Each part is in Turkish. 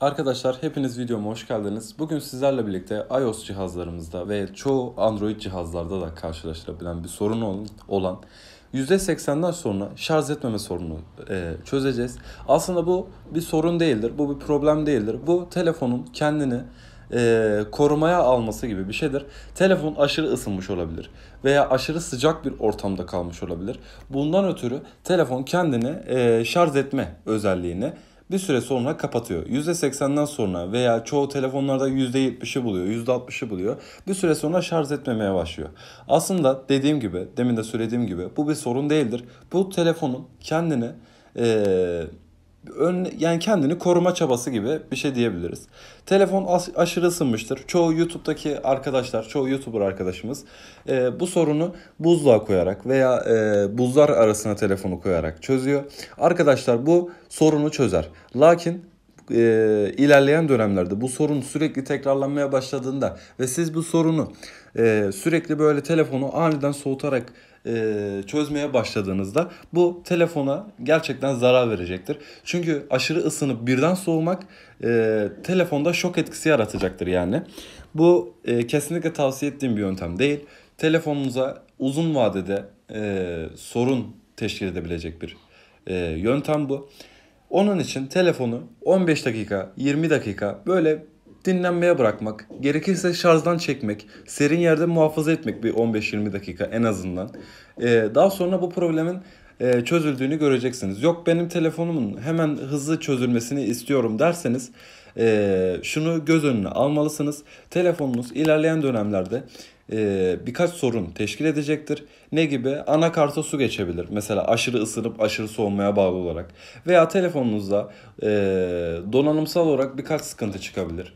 Arkadaşlar hepiniz videoma hoş geldiniz. Bugün sizlerle birlikte iOS cihazlarımızda ve çoğu Android cihazlarda da karşılaşılabilen bir sorun olan %80'den sonra şarj etmeme sorunu e, çözeceğiz. Aslında bu bir sorun değildir, bu bir problem değildir. Bu telefonun kendini e, korumaya alması gibi bir şeydir. Telefon aşırı ısınmış olabilir veya aşırı sıcak bir ortamda kalmış olabilir. Bundan ötürü telefon kendini e, şarj etme özelliğini bir süre sonra kapatıyor. %80'den sonra veya çoğu telefonlarda %70'i buluyor, %60'ı buluyor. Bir süre sonra şarj etmemeye başlıyor. Aslında dediğim gibi, demin de söylediğim gibi bu bir sorun değildir. Bu telefonun kendini... Ee, ön, yani kendini koruma çabası gibi bir şey diyebiliriz. Telefon as- aşırı ısınmıştır. Çoğu YouTube'daki arkadaşlar, çoğu YouTuber arkadaşımız e, bu sorunu buzluğa koyarak veya e, buzlar arasına telefonu koyarak çözüyor. Arkadaşlar bu sorunu çözer. Lakin e, ilerleyen dönemlerde bu sorun sürekli tekrarlanmaya başladığında ve siz bu sorunu e, sürekli böyle telefonu aniden soğutarak e, çözmeye başladığınızda bu telefona gerçekten zarar verecektir. Çünkü aşırı ısınıp birden soğumak e, telefonda şok etkisi yaratacaktır yani. Bu e, kesinlikle tavsiye ettiğim bir yöntem değil. Telefonunuza uzun vadede e, sorun teşkil edebilecek bir e, yöntem bu. Onun için telefonu 15 dakika, 20 dakika böyle dinlenmeye bırakmak, gerekirse şarjdan çekmek, serin yerde muhafaza etmek bir 15-20 dakika en azından. Ee, daha sonra bu problemin e, çözüldüğünü göreceksiniz. Yok benim telefonumun hemen hızlı çözülmesini istiyorum derseniz e, şunu göz önüne almalısınız. Telefonunuz ilerleyen dönemlerde e, birkaç sorun teşkil edecektir. Ne gibi? Anakarta su geçebilir. Mesela aşırı ısınıp aşırı soğumaya bağlı olarak. Veya telefonunuzda e, donanımsal olarak birkaç sıkıntı çıkabilir.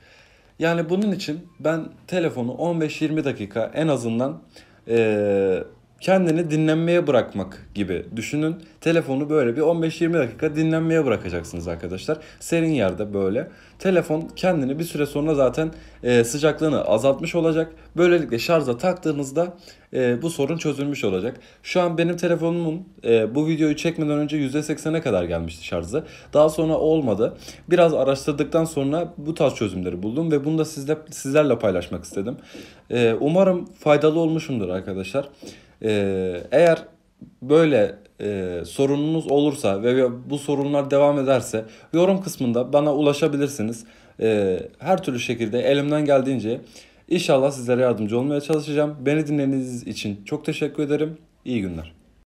Yani bunun için ben telefonu 15-20 dakika en azından e, kendini dinlenmeye bırakmak gibi düşünün. Telefonu böyle bir 15-20 dakika dinlenmeye bırakacaksınız arkadaşlar. Serin yerde böyle. Telefon kendini bir süre sonra zaten e, sıcaklığını azaltmış olacak. Böylelikle şarja taktığınızda e, bu sorun çözülmüş olacak. Şu an benim telefonumun e, bu videoyu çekmeden önce %80'e kadar gelmişti şarjı. Daha sonra olmadı. Biraz araştırdıktan sonra bu tarz çözümleri buldum ve bunu da sizle, sizlerle paylaşmak istedim. E, umarım faydalı olmuşumdur arkadaşlar. Ee, eğer böyle e, sorununuz olursa ve bu sorunlar devam ederse yorum kısmında bana ulaşabilirsiniz. E, her türlü şekilde elimden geldiğince inşallah sizlere yardımcı olmaya çalışacağım. Beni dinlediğiniz için çok teşekkür ederim. İyi günler.